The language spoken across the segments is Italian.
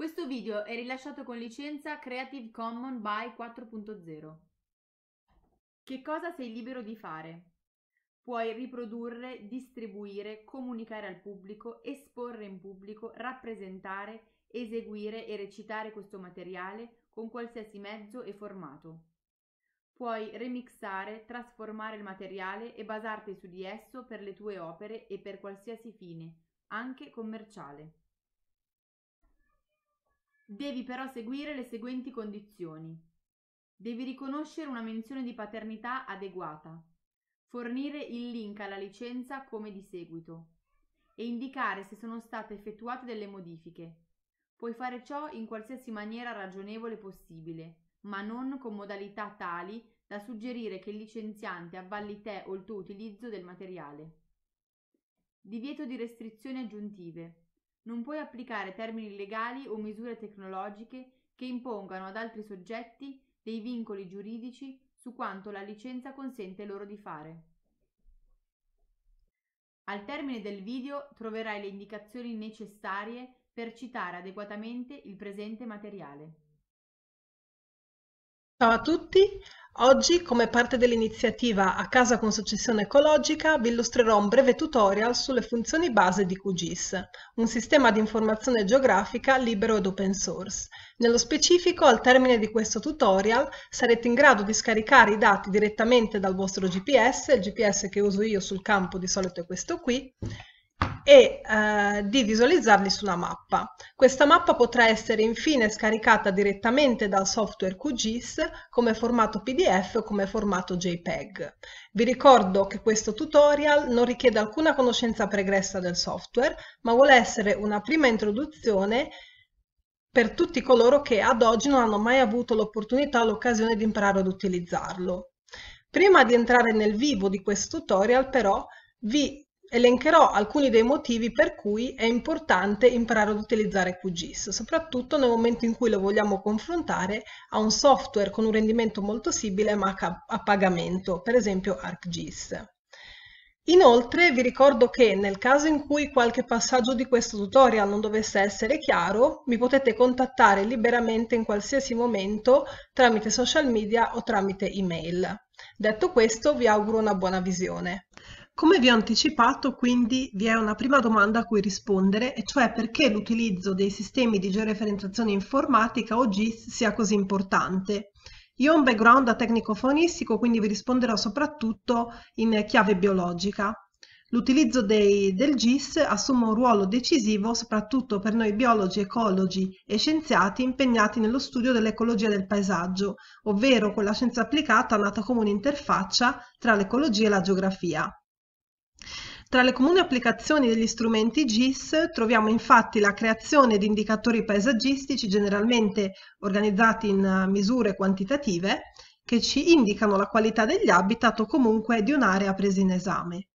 Questo video è rilasciato con licenza Creative Commons by 4.0. Che cosa sei libero di fare? Puoi riprodurre, distribuire, comunicare al pubblico, esporre in pubblico, rappresentare, eseguire e recitare questo materiale con qualsiasi mezzo e formato. Puoi remixare, trasformare il materiale e basarti su di esso per le tue opere e per qualsiasi fine, anche commerciale. Devi però seguire le seguenti condizioni. Devi riconoscere una menzione di paternità adeguata, fornire il link alla licenza come di seguito e indicare se sono state effettuate delle modifiche. Puoi fare ciò in qualsiasi maniera ragionevole possibile, ma non con modalità tali da suggerire che il licenziante avvalli te o il tuo utilizzo del materiale. Divieto di restrizioni aggiuntive. Non puoi applicare termini legali o misure tecnologiche che impongano ad altri soggetti dei vincoli giuridici su quanto la licenza consente loro di fare. Al termine del video troverai le indicazioni necessarie per citare adeguatamente il presente materiale. Ciao a tutti, oggi come parte dell'iniziativa A casa con successione ecologica vi illustrerò un breve tutorial sulle funzioni base di QGIS, un sistema di informazione geografica libero ed open source. Nello specifico, al termine di questo tutorial sarete in grado di scaricare i dati direttamente dal vostro GPS, il GPS che uso io sul campo di solito è questo qui, e eh, di visualizzarli sulla mappa. Questa mappa potrà essere infine scaricata direttamente dal software QGIS come formato PDF o come formato JPEG. Vi ricordo che questo tutorial non richiede alcuna conoscenza pregressa del software, ma vuole essere una prima introduzione per tutti coloro che ad oggi non hanno mai avuto l'opportunità o l'occasione di imparare ad utilizzarlo. Prima di entrare nel vivo di questo tutorial però vi elencherò alcuni dei motivi per cui è importante imparare ad utilizzare QGIS, soprattutto nel momento in cui lo vogliamo confrontare a un software con un rendimento molto simile ma a pagamento, per esempio ArcGIS. Inoltre vi ricordo che nel caso in cui qualche passaggio di questo tutorial non dovesse essere chiaro, mi potete contattare liberamente in qualsiasi momento tramite social media o tramite email. Detto questo vi auguro una buona visione. Come vi ho anticipato, quindi, vi è una prima domanda a cui rispondere, e cioè perché l'utilizzo dei sistemi di georeferenziazione informatica o GIS sia così importante. Io ho un background da tecnico faunistico, quindi vi risponderò soprattutto in chiave biologica. L'utilizzo del GIS assume un ruolo decisivo soprattutto per noi biologi, ecologi e scienziati impegnati nello studio dell'ecologia del paesaggio, ovvero quella scienza applicata nata come un'interfaccia tra l'ecologia e la geografia. Tra le comuni applicazioni degli strumenti GIS troviamo infatti la creazione di indicatori paesaggistici generalmente organizzati in eh, misure quantitative che ci indicano la qualità degli habitat o comunque di un'area presa in esame.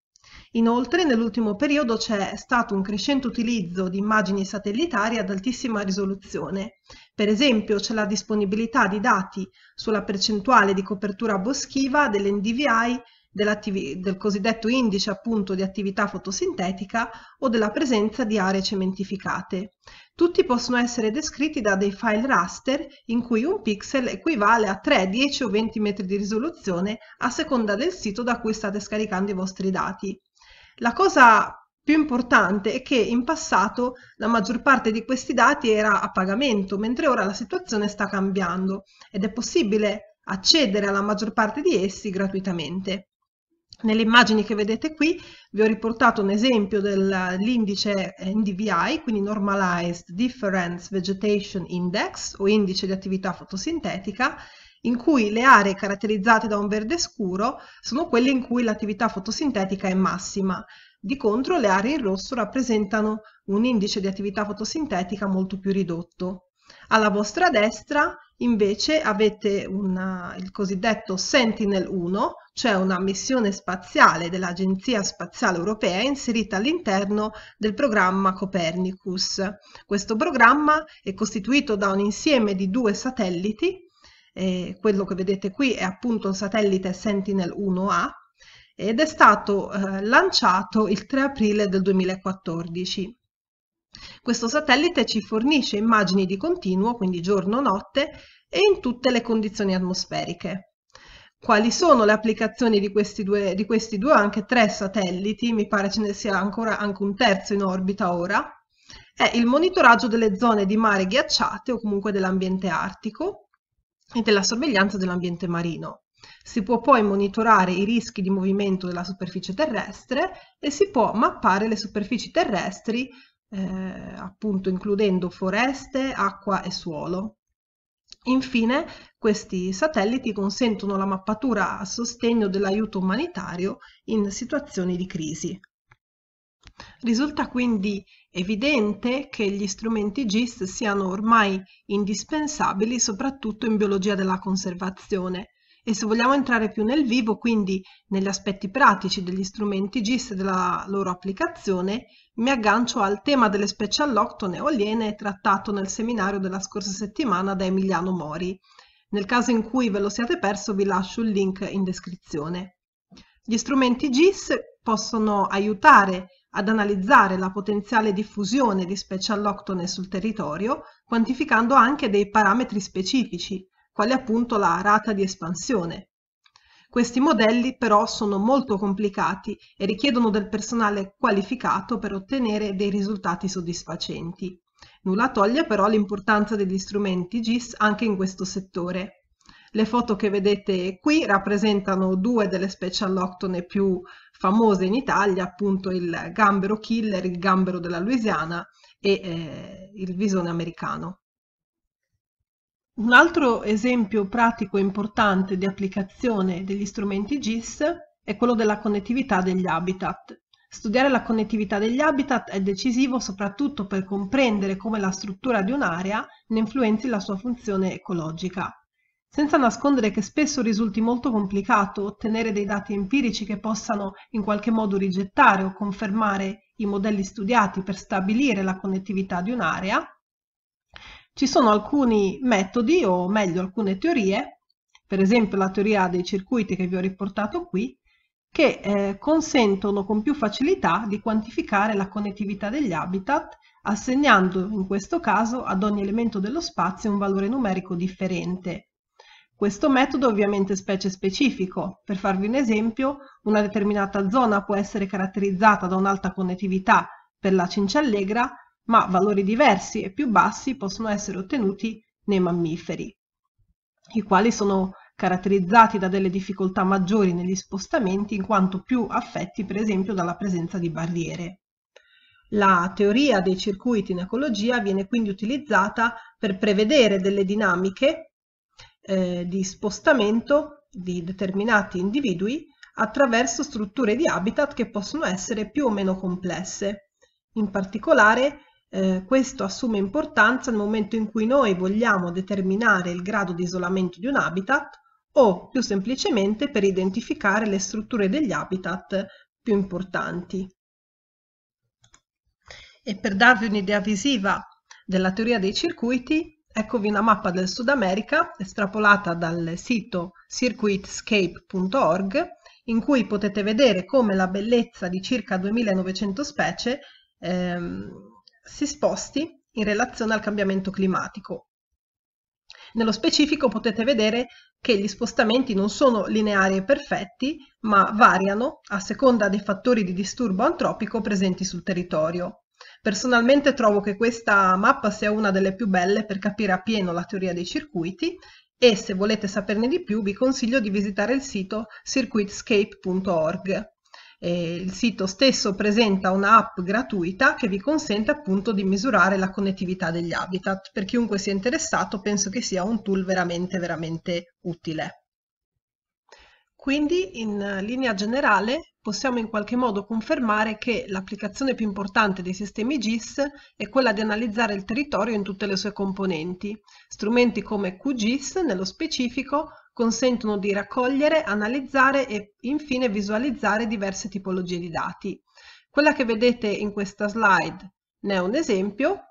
Inoltre, nell'ultimo periodo c'è stato un crescente utilizzo di immagini satellitari ad altissima risoluzione. Per esempio, c'è la disponibilità di dati sulla percentuale di copertura boschiva dell'NDVI del cosiddetto indice appunto di attività fotosintetica o della presenza di aree cementificate. Tutti possono essere descritti da dei file raster in cui un pixel equivale a 3, 10 o 20 metri di risoluzione a seconda del sito da cui state scaricando i vostri dati. La cosa più importante è che in passato la maggior parte di questi dati era a pagamento, mentre ora la situazione sta cambiando ed è possibile accedere alla maggior parte di essi gratuitamente. Nelle immagini che vedete qui vi ho riportato un esempio dell'indice eh, NDVI, quindi Normalized Difference Vegetation Index o indice di attività fotosintetica, in cui le aree caratterizzate da un verde scuro sono quelle in cui l'attività fotosintetica è massima. Di contro le aree in rosso rappresentano un indice di attività fotosintetica molto più ridotto. Alla vostra destra Invece avete una, il cosiddetto Sentinel-1, cioè una missione spaziale dell'Agenzia Spaziale Europea inserita all'interno del programma Copernicus. Questo programma è costituito da un insieme di due satelliti, eh, quello che vedete qui è appunto il satellite Sentinel-1A, ed è stato eh, lanciato il 3 aprile del 2014. Questo satellite ci fornisce immagini di continuo, quindi giorno-notte, e in tutte le condizioni atmosferiche. Quali sono le applicazioni di questi due, di questi due anche tre satelliti, mi pare ce ne sia ancora anche un terzo in orbita ora, è il monitoraggio delle zone di mare ghiacciate o comunque dell'ambiente artico e della sorveglianza dell'ambiente marino. Si può poi monitorare i rischi di movimento della superficie terrestre e si può mappare le superfici terrestri eh, appunto includendo foreste, acqua e suolo. Infine, questi satelliti consentono la mappatura a sostegno dell'aiuto umanitario in situazioni di crisi. Risulta quindi evidente che gli strumenti GIS siano ormai indispensabili soprattutto in biologia della conservazione e se vogliamo entrare più nel vivo, quindi negli aspetti pratici degli strumenti GIS e della loro applicazione, mi aggancio al tema delle specie alloctone o aliene trattato nel seminario della scorsa settimana da Emiliano Mori. Nel caso in cui ve lo siate perso vi lascio il link in descrizione. Gli strumenti GIS possono aiutare ad analizzare la potenziale diffusione di specie alloctone sul territorio, quantificando anche dei parametri specifici, quali appunto la rata di espansione. Questi modelli però sono molto complicati e richiedono del personale qualificato per ottenere dei risultati soddisfacenti. Nulla toglie però l'importanza degli strumenti GIS anche in questo settore. Le foto che vedete qui rappresentano due delle specie alloctone più famose in Italia, appunto il gambero killer, il gambero della Louisiana e eh, il visone americano. Un altro esempio pratico importante di applicazione degli strumenti GIS è quello della connettività degli habitat. Studiare la connettività degli habitat è decisivo soprattutto per comprendere come la struttura di un'area ne influenzi la sua funzione ecologica. Senza nascondere che spesso risulti molto complicato ottenere dei dati empirici che possano in qualche modo rigettare o confermare i modelli studiati per stabilire la connettività di un'area, ci sono alcuni metodi, o meglio alcune teorie, per esempio la teoria dei circuiti che vi ho riportato qui, che eh, consentono con più facilità di quantificare la connettività degli habitat, assegnando in questo caso ad ogni elemento dello spazio un valore numerico differente. Questo metodo è ovviamente specie specifico. Per farvi un esempio, una determinata zona può essere caratterizzata da un'alta connettività per la cincia allegra, ma valori diversi e più bassi possono essere ottenuti nei mammiferi, i quali sono caratterizzati da delle difficoltà maggiori negli spostamenti in quanto più affetti per esempio dalla presenza di barriere. La teoria dei circuiti in ecologia viene quindi utilizzata per prevedere delle dinamiche eh, di spostamento di determinati individui attraverso strutture di habitat che possono essere più o meno complesse. In particolare eh, questo assume importanza nel momento in cui noi vogliamo determinare il grado di isolamento di un habitat o più semplicemente per identificare le strutture degli habitat più importanti. E per darvi un'idea visiva della teoria dei circuiti, eccovi una mappa del Sud America estrapolata dal sito circuitscape.org in cui potete vedere come la bellezza di circa 2900 specie ehm, si sposti in relazione al cambiamento climatico. Nello specifico potete vedere che gli spostamenti non sono lineari e perfetti, ma variano a seconda dei fattori di disturbo antropico presenti sul territorio. Personalmente trovo che questa mappa sia una delle più belle per capire appieno la teoria dei circuiti e se volete saperne di più vi consiglio di visitare il sito circuitscape.org. Eh, il sito stesso presenta un'app gratuita che vi consente appunto di misurare la connettività degli habitat. Per chiunque sia interessato penso che sia un tool veramente veramente utile. Quindi in linea generale possiamo in qualche modo confermare che l'applicazione più importante dei sistemi GIS è quella di analizzare il territorio in tutte le sue componenti. Strumenti come QGIS nello specifico consentono di raccogliere, analizzare e infine visualizzare diverse tipologie di dati. Quella che vedete in questa slide ne è un esempio,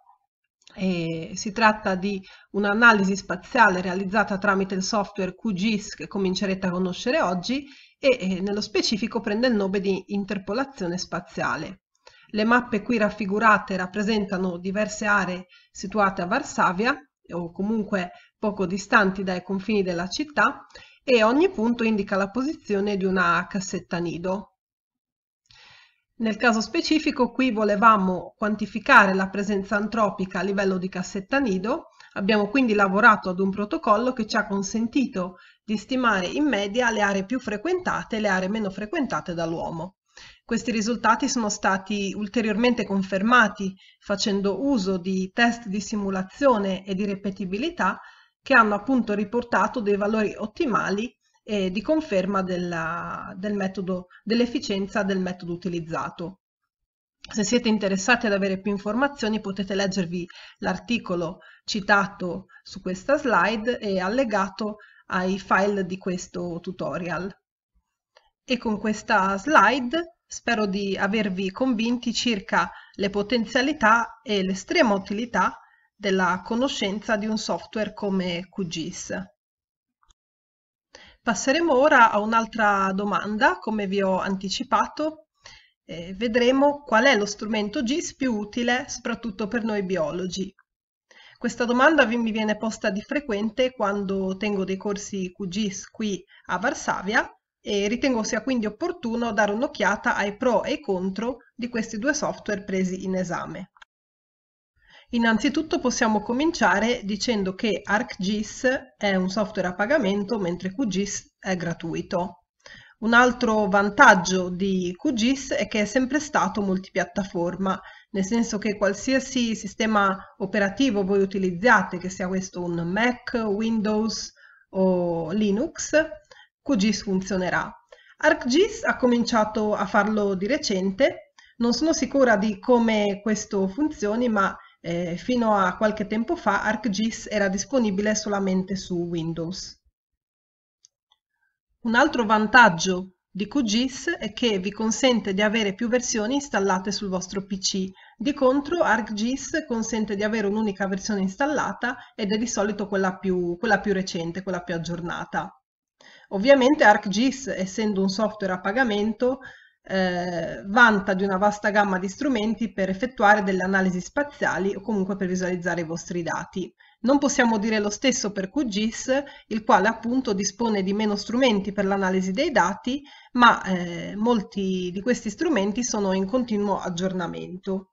eh, si tratta di un'analisi spaziale realizzata tramite il software QGIS che comincerete a conoscere oggi e nello specifico prende il nome di interpolazione spaziale. Le mappe qui raffigurate rappresentano diverse aree situate a Varsavia o comunque poco distanti dai confini della città e ogni punto indica la posizione di una cassetta nido. Nel caso specifico qui volevamo quantificare la presenza antropica a livello di cassetta nido, abbiamo quindi lavorato ad un protocollo che ci ha consentito di stimare in media le aree più frequentate e le aree meno frequentate dall'uomo. Questi risultati sono stati ulteriormente confermati facendo uso di test di simulazione e di ripetibilità che hanno appunto riportato dei valori ottimali eh, di conferma della, del metodo, dell'efficienza del metodo utilizzato. Se siete interessati ad avere più informazioni potete leggervi l'articolo citato su questa slide e allegato ai file di questo tutorial. E con questa slide Spero di avervi convinti circa le potenzialità e l'estrema utilità della conoscenza di un software come QGIS. Passeremo ora a un'altra domanda, come vi ho anticipato. Eh, vedremo qual è lo strumento GIS più utile soprattutto per noi biologi. Questa domanda vi, mi viene posta di frequente quando tengo dei corsi QGIS qui a Varsavia e ritengo sia quindi opportuno dare un'occhiata ai pro e ai contro di questi due software presi in esame. Innanzitutto possiamo cominciare dicendo che ArcGIS è un software a pagamento mentre QGIS è gratuito. Un altro vantaggio di QGIS è che è sempre stato multipiattaforma, nel senso che qualsiasi sistema operativo voi utilizziate, che sia questo un Mac, Windows o Linux, QGIS funzionerà. ArcGIS ha cominciato a farlo di recente, non sono sicura di come questo funzioni, ma eh, fino a qualche tempo fa ArcGIS era disponibile solamente su Windows. Un altro vantaggio di QGIS è che vi consente di avere più versioni installate sul vostro PC. Di contro ArcGIS consente di avere un'unica versione installata ed è di solito quella più, quella più recente, quella più aggiornata. Ovviamente ArcGIS, essendo un software a pagamento, eh, vanta di una vasta gamma di strumenti per effettuare delle analisi spaziali o comunque per visualizzare i vostri dati. Non possiamo dire lo stesso per QGIS, il quale appunto dispone di meno strumenti per l'analisi dei dati, ma eh, molti di questi strumenti sono in continuo aggiornamento.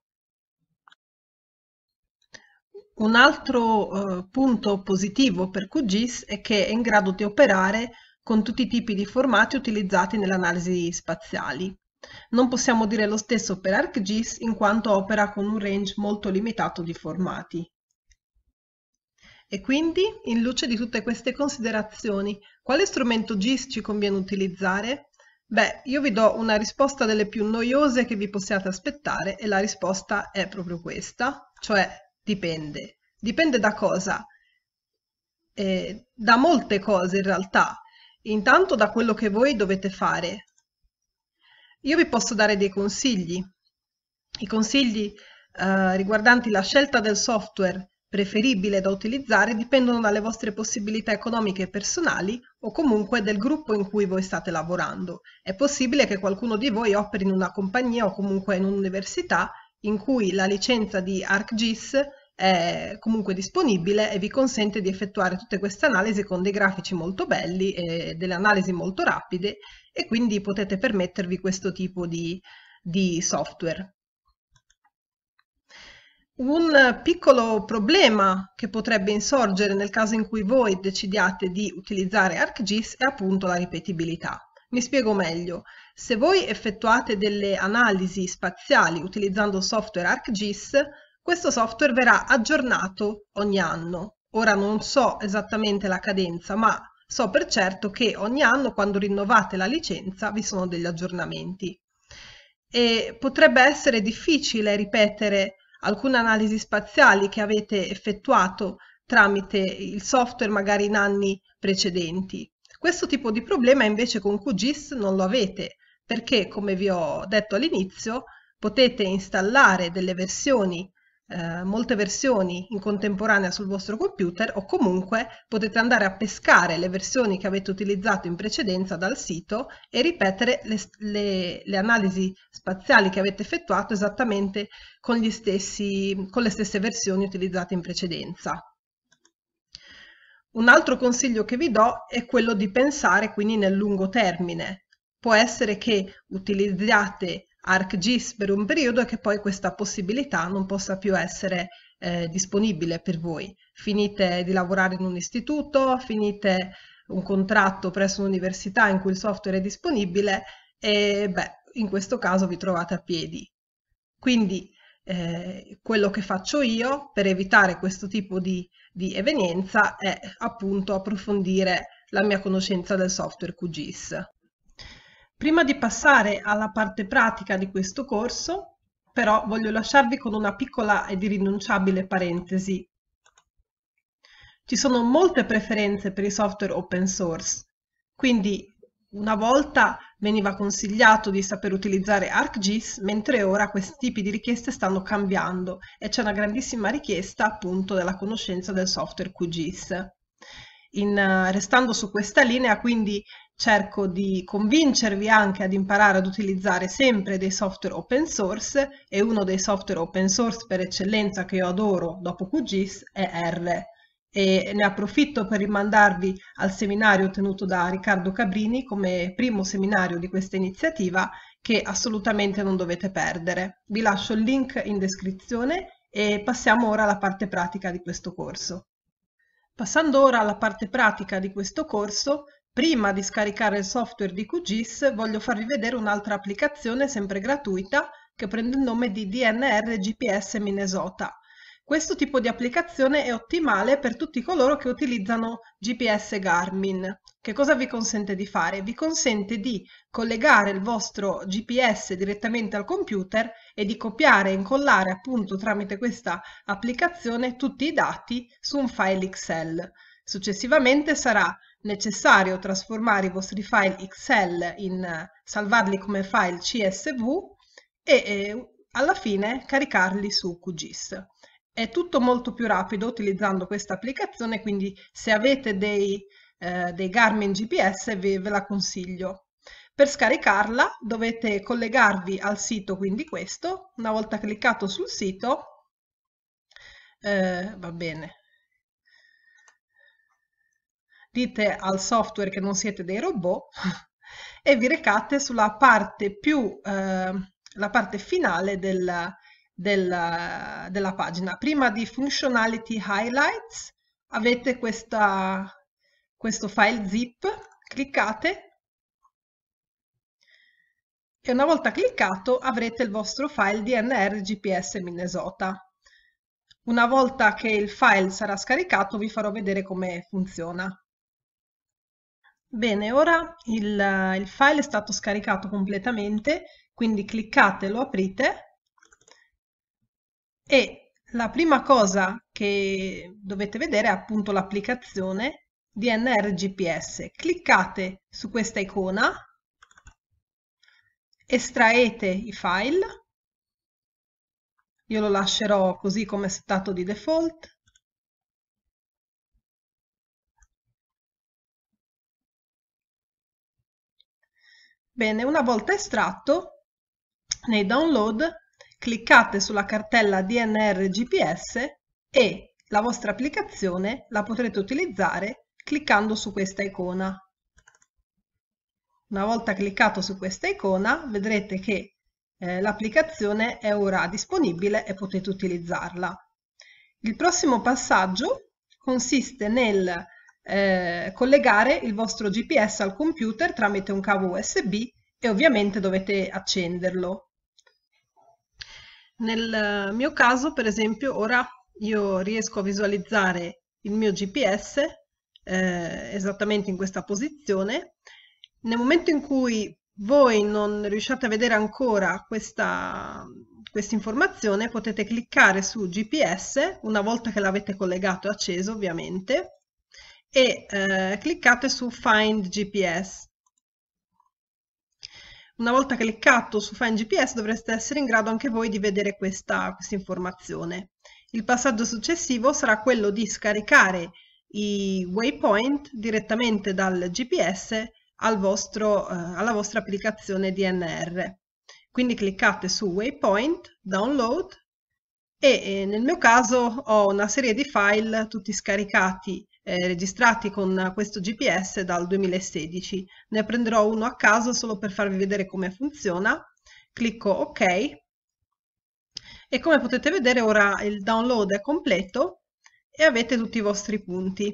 Un altro eh, punto positivo per QGIS è che è in grado di operare con tutti i tipi di formati utilizzati nell'analisi spaziali. Non possiamo dire lo stesso per ArcGIS in quanto opera con un range molto limitato di formati. E quindi, in luce di tutte queste considerazioni, quale strumento GIS ci conviene utilizzare? Beh, io vi do una risposta delle più noiose che vi possiate aspettare e la risposta è proprio questa, cioè dipende. Dipende da cosa? Eh, da molte cose in realtà intanto da quello che voi dovete fare. Io vi posso dare dei consigli. I consigli eh, riguardanti la scelta del software preferibile da utilizzare dipendono dalle vostre possibilità economiche e personali o comunque del gruppo in cui voi state lavorando. È possibile che qualcuno di voi operi in una compagnia o comunque in un'università in cui la licenza di ArcGIS è comunque disponibile e vi consente di effettuare tutte queste analisi con dei grafici molto belli e delle analisi molto rapide e quindi potete permettervi questo tipo di, di software. Un piccolo problema che potrebbe insorgere nel caso in cui voi decidiate di utilizzare ArcGIS è appunto la ripetibilità. Mi spiego meglio. Se voi effettuate delle analisi spaziali utilizzando software ArcGIS, questo software verrà aggiornato ogni anno. Ora non so esattamente la cadenza, ma so per certo che ogni anno quando rinnovate la licenza vi sono degli aggiornamenti. E potrebbe essere difficile ripetere alcune analisi spaziali che avete effettuato tramite il software magari in anni precedenti. Questo tipo di problema invece con QGIS non lo avete perché, come vi ho detto all'inizio, potete installare delle versioni eh, molte versioni in contemporanea sul vostro computer o comunque potete andare a pescare le versioni che avete utilizzato in precedenza dal sito e ripetere le, le, le analisi spaziali che avete effettuato esattamente con, stessi, con le stesse versioni utilizzate in precedenza. Un altro consiglio che vi do è quello di pensare quindi nel lungo termine. Può essere che utilizziate ArcGIS per un periodo e che poi questa possibilità non possa più essere eh, disponibile per voi. Finite di lavorare in un istituto, finite un contratto presso un'università in cui il software è disponibile e beh, in questo caso vi trovate a piedi. Quindi eh, quello che faccio io per evitare questo tipo di, di evenienza è appunto approfondire la mia conoscenza del software QGIS. Prima di passare alla parte pratica di questo corso, però voglio lasciarvi con una piccola ed irrinunciabile parentesi. Ci sono molte preferenze per i software open source, quindi una volta veniva consigliato di saper utilizzare ArcGIS, mentre ora questi tipi di richieste stanno cambiando e c'è una grandissima richiesta appunto della conoscenza del software QGIS. In, restando su questa linea, quindi cerco di convincervi anche ad imparare ad utilizzare sempre dei software open source e uno dei software open source per eccellenza che io adoro dopo QGIS è R e ne approfitto per rimandarvi al seminario tenuto da Riccardo Cabrini come primo seminario di questa iniziativa che assolutamente non dovete perdere. Vi lascio il link in descrizione e passiamo ora alla parte pratica di questo corso. Passando ora alla parte pratica di questo corso, Prima di scaricare il software di QGIS voglio farvi vedere un'altra applicazione sempre gratuita che prende il nome di DNR GPS Minnesota. Questo tipo di applicazione è ottimale per tutti coloro che utilizzano GPS Garmin. Che cosa vi consente di fare? Vi consente di collegare il vostro GPS direttamente al computer e di copiare e incollare appunto tramite questa applicazione tutti i dati su un file Excel. Successivamente sarà necessario trasformare i vostri file Excel in eh, salvarli come file CSV e eh, alla fine caricarli su QGIS. È tutto molto più rapido utilizzando questa applicazione, quindi se avete dei, eh, dei Garmin GPS ve, ve la consiglio. Per scaricarla dovete collegarvi al sito, quindi questo. Una volta cliccato sul sito, eh, va bene, dite al software che non siete dei robot e vi recate sulla parte più, eh, la parte finale del, del, della pagina. Prima di Functionality Highlights avete questa, questo file zip, cliccate e una volta cliccato avrete il vostro file DNR GPS Minnesota. Una volta che il file sarà scaricato vi farò vedere come funziona. Bene, ora il, il file è stato scaricato completamente, quindi cliccate, lo aprite e la prima cosa che dovete vedere è appunto l'applicazione DNR GPS. Cliccate su questa icona, estraete i file, io lo lascerò così come è stato di default, Bene, una volta estratto, nei download cliccate sulla cartella DNR GPS e la vostra applicazione la potrete utilizzare cliccando su questa icona. Una volta cliccato su questa icona vedrete che eh, l'applicazione è ora disponibile e potete utilizzarla. Il prossimo passaggio consiste nel eh, collegare il vostro GPS al computer tramite un cavo USB e ovviamente dovete accenderlo. Nel eh, mio caso, per esempio, ora io riesco a visualizzare il mio GPS eh, esattamente in questa posizione. Nel momento in cui voi non riusciate a vedere ancora questa, questa informazione, potete cliccare su GPS una volta che l'avete collegato e acceso, ovviamente, e eh, cliccate su Find GPS. Una volta cliccato su Find GPS dovreste essere in grado anche voi di vedere questa, questa informazione. Il passaggio successivo sarà quello di scaricare i waypoint direttamente dal GPS al vostro, eh, alla vostra applicazione DNR. Quindi cliccate su Waypoint, Download e eh, nel mio caso ho una serie di file tutti scaricati eh, registrati con questo GPS dal 2016. Ne prenderò uno a caso solo per farvi vedere come funziona. Clicco OK e come potete vedere ora il download è completo e avete tutti i vostri punti.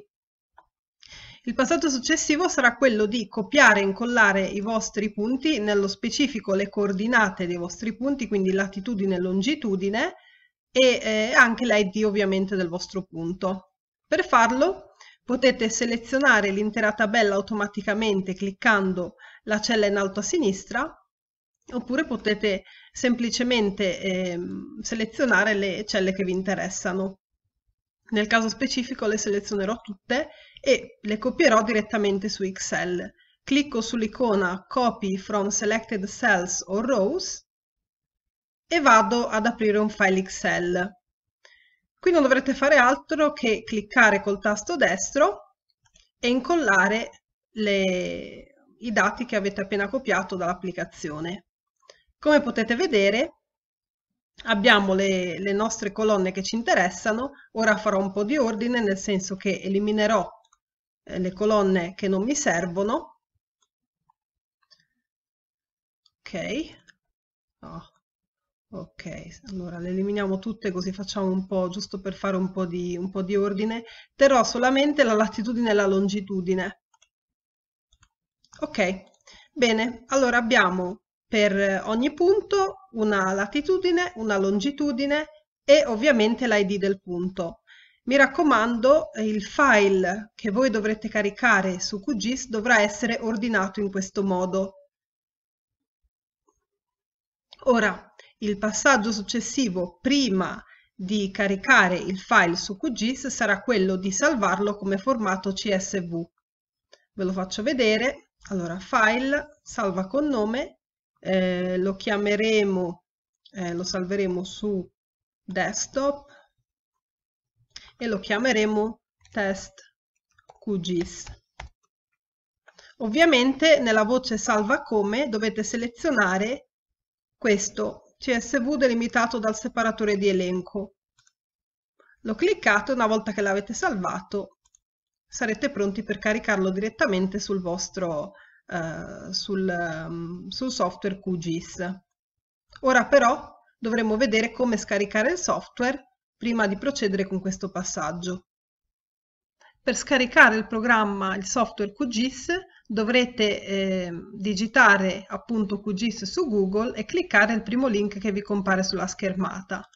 Il passaggio successivo sarà quello di copiare e incollare i vostri punti, nello specifico le coordinate dei vostri punti, quindi latitudine e longitudine, e eh, anche l'ID ovviamente del vostro punto. Per farlo Potete selezionare l'intera tabella automaticamente cliccando la cella in alto a sinistra oppure potete semplicemente eh, selezionare le celle che vi interessano. Nel caso specifico le selezionerò tutte e le copierò direttamente su Excel. Clicco sull'icona Copy from Selected Cells or Rows e vado ad aprire un file Excel. Qui non dovrete fare altro che cliccare col tasto destro e incollare le, i dati che avete appena copiato dall'applicazione. Come potete vedere abbiamo le, le nostre colonne che ci interessano, ora farò un po' di ordine nel senso che eliminerò eh, le colonne che non mi servono. Ok, oh, Ok, allora le eliminiamo tutte così facciamo un po', giusto per fare un po' di, un po di ordine. Terrò solamente la latitudine e la longitudine. Ok, bene, allora abbiamo per ogni punto una latitudine, una longitudine e ovviamente l'id del punto. Mi raccomando, il file che voi dovrete caricare su QGIS dovrà essere ordinato in questo modo. Ora, il passaggio successivo prima di caricare il file su QGIS sarà quello di salvarlo come formato CSV. Ve lo faccio vedere. Allora, file, salva con nome, eh, lo chiameremo, eh, lo salveremo su desktop e lo chiameremo test QGIS. Ovviamente nella voce salva come dovete selezionare questo CSV delimitato dal separatore di elenco. Lo cliccate una volta che l'avete salvato sarete pronti per caricarlo direttamente sul vostro eh, sul, um, sul software QGIS. Ora però dovremo vedere come scaricare il software prima di procedere con questo passaggio. Per scaricare il programma, il software QGIS, dovrete eh, digitare appunto QGIS su Google e cliccare il primo link che vi compare sulla schermata.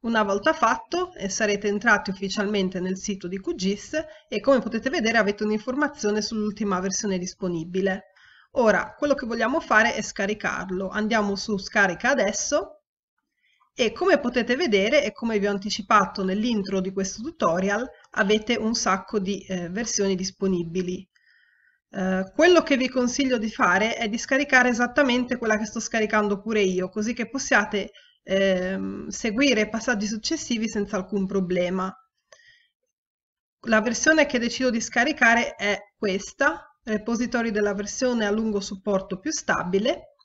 Una volta fatto eh, sarete entrati ufficialmente nel sito di QGIS e come potete vedere avete un'informazione sull'ultima versione disponibile. Ora, quello che vogliamo fare è scaricarlo. Andiamo su Scarica adesso e come potete vedere e come vi ho anticipato nell'intro di questo tutorial avete un sacco di eh, versioni disponibili. Eh, quello che vi consiglio di fare è di scaricare esattamente quella che sto scaricando pure io, così che possiate ehm, seguire i passaggi successivi senza alcun problema. La versione che decido di scaricare è questa, repository della versione a lungo supporto più stabile,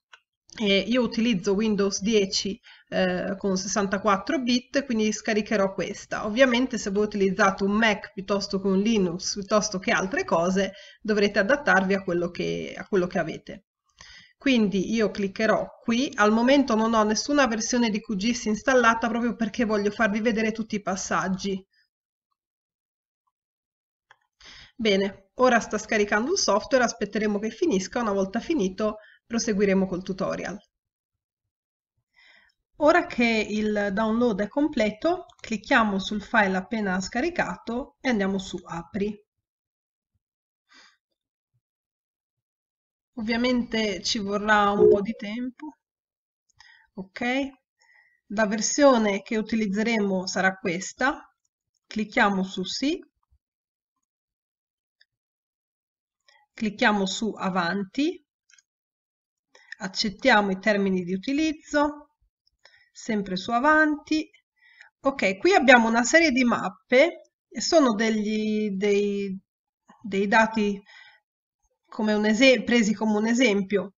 eh, io utilizzo Windows 10 eh, con 64 bit, quindi scaricherò questa. Ovviamente se voi utilizzate un Mac piuttosto che un Linux, piuttosto che altre cose, dovrete adattarvi a quello che, a quello che avete. Quindi io cliccherò qui, al momento non ho nessuna versione di QGIS installata proprio perché voglio farvi vedere tutti i passaggi. Bene, ora sta scaricando il software, aspetteremo che finisca, una volta finito Proseguiremo col tutorial. Ora che il download è completo, clicchiamo sul file appena scaricato e andiamo su Apri. Ovviamente ci vorrà un po' di tempo. Ok. La versione che utilizzeremo sarà questa. Clicchiamo su Sì. Clicchiamo su Avanti accettiamo i termini di utilizzo, sempre su avanti. Ok, qui abbiamo una serie di mappe, sono degli, dei, dei dati come presi come un esempio.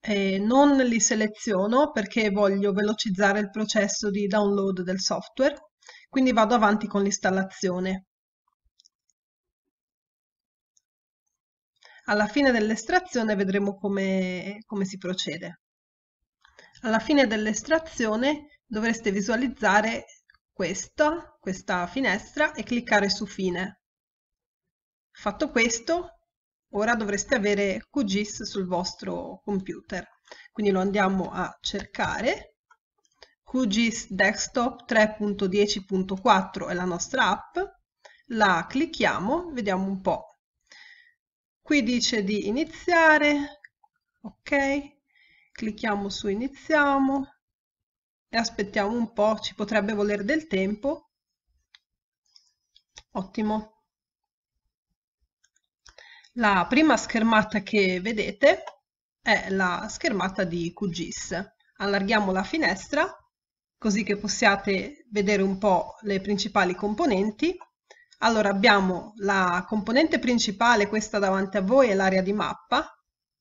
Eh, non li seleziono perché voglio velocizzare il processo di download del software, quindi vado avanti con l'installazione. Alla fine dell'estrazione vedremo come, come si procede. Alla fine dell'estrazione dovreste visualizzare questo, questa finestra e cliccare su Fine. Fatto questo, ora dovreste avere QGIS sul vostro computer. Quindi lo andiamo a cercare. QGIS Desktop 3.10.4 è la nostra app. La clicchiamo, vediamo un po' Qui dice di iniziare, ok? Clicchiamo su iniziamo e aspettiamo un po', ci potrebbe voler del tempo. Ottimo. La prima schermata che vedete è la schermata di QGIS. Allarghiamo la finestra così che possiate vedere un po' le principali componenti allora abbiamo la componente principale, questa davanti a voi, è l'area di mappa,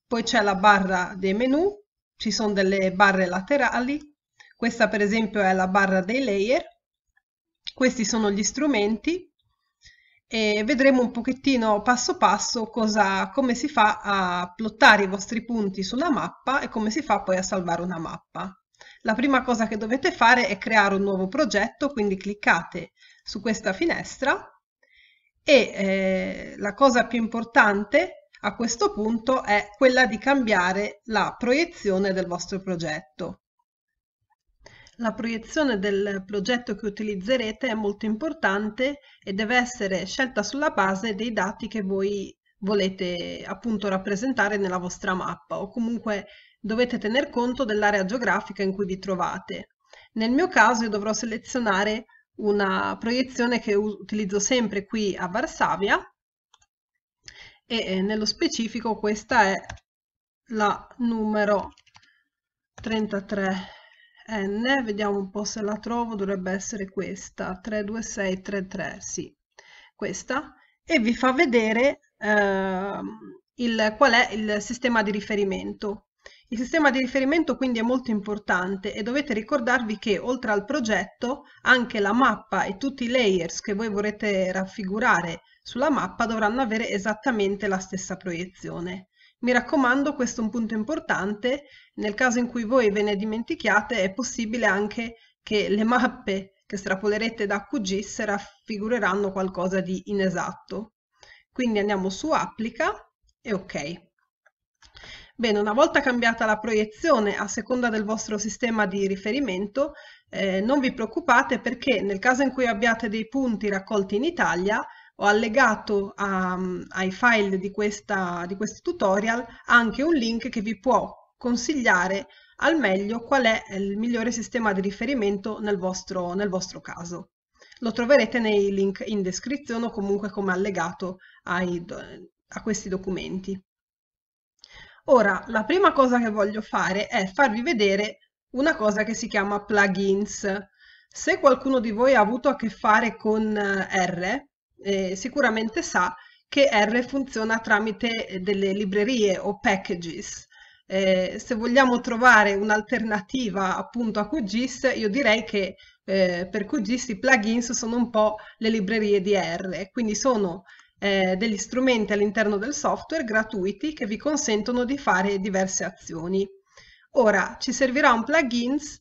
poi c'è la barra dei menu, ci sono delle barre laterali, questa per esempio è la barra dei layer, questi sono gli strumenti e vedremo un pochettino passo passo cosa, come si fa a plottare i vostri punti sulla mappa e come si fa poi a salvare una mappa. La prima cosa che dovete fare è creare un nuovo progetto, quindi cliccate su questa finestra e eh, la cosa più importante a questo punto è quella di cambiare la proiezione del vostro progetto. La proiezione del progetto che utilizzerete è molto importante e deve essere scelta sulla base dei dati che voi volete appunto rappresentare nella vostra mappa o comunque dovete tener conto dell'area geografica in cui vi trovate. Nel mio caso io dovrò selezionare una proiezione che utilizzo sempre qui a Varsavia e eh, nello specifico questa è la numero 33N, vediamo un po' se la trovo, dovrebbe essere questa, 32633, sì, questa, e vi fa vedere eh, il, qual è il sistema di riferimento. Il sistema di riferimento quindi è molto importante e dovete ricordarvi che oltre al progetto anche la mappa e tutti i layers che voi vorrete raffigurare sulla mappa dovranno avere esattamente la stessa proiezione. Mi raccomando, questo è un punto importante, nel caso in cui voi ve ne dimentichiate è possibile anche che le mappe che strapolerete da QGIS raffigureranno qualcosa di inesatto. Quindi andiamo su Applica e OK. Bene, una volta cambiata la proiezione a seconda del vostro sistema di riferimento, eh, non vi preoccupate perché nel caso in cui abbiate dei punti raccolti in Italia, ho allegato a, mm, ai file di, questa, di questo tutorial anche un link che vi può consigliare al meglio qual è il migliore sistema di riferimento nel vostro, nel vostro caso. Lo troverete nei link in descrizione o comunque come allegato ai, a questi documenti. Ora, la prima cosa che voglio fare è farvi vedere una cosa che si chiama plugins. Se qualcuno di voi ha avuto a che fare con eh, R, eh, sicuramente sa che R funziona tramite eh, delle librerie o packages. Eh, se vogliamo trovare un'alternativa appunto a QGIS, io direi che eh, per QGIS i plugins sono un po' le librerie di R, quindi sono eh, degli strumenti all'interno del software gratuiti che vi consentono di fare diverse azioni. Ora ci servirà un, plugins,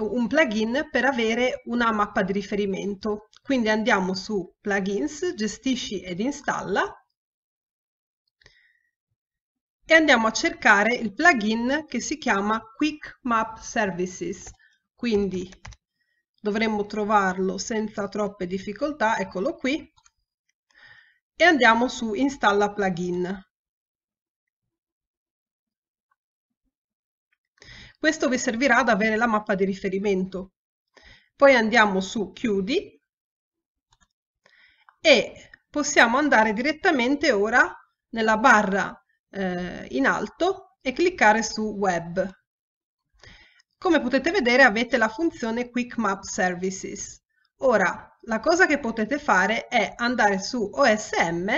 un plugin per avere una mappa di riferimento, quindi andiamo su plugins, gestisci ed installa e andiamo a cercare il plugin che si chiama Quick Map Services, quindi dovremmo trovarlo senza troppe difficoltà, eccolo qui, e andiamo su installa plugin. Questo vi servirà ad avere la mappa di riferimento. Poi andiamo su chiudi e possiamo andare direttamente ora nella barra eh, in alto e cliccare su web. Come potete vedere avete la funzione Quick Map Services. Ora la cosa che potete fare è andare su OSM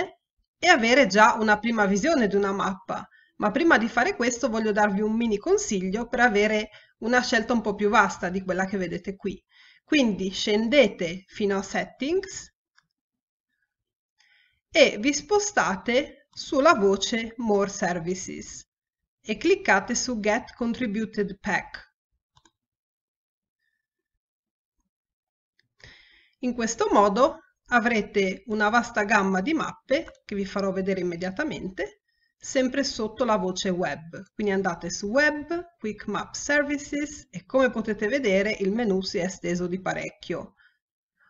e avere già una prima visione di una mappa. Ma prima di fare questo voglio darvi un mini consiglio per avere una scelta un po' più vasta di quella che vedete qui. Quindi scendete fino a Settings e vi spostate sulla voce More Services e cliccate su Get Contributed Pack. In questo modo avrete una vasta gamma di mappe che vi farò vedere immediatamente, sempre sotto la voce web. Quindi andate su web, quick map services e come potete vedere il menu si è esteso di parecchio.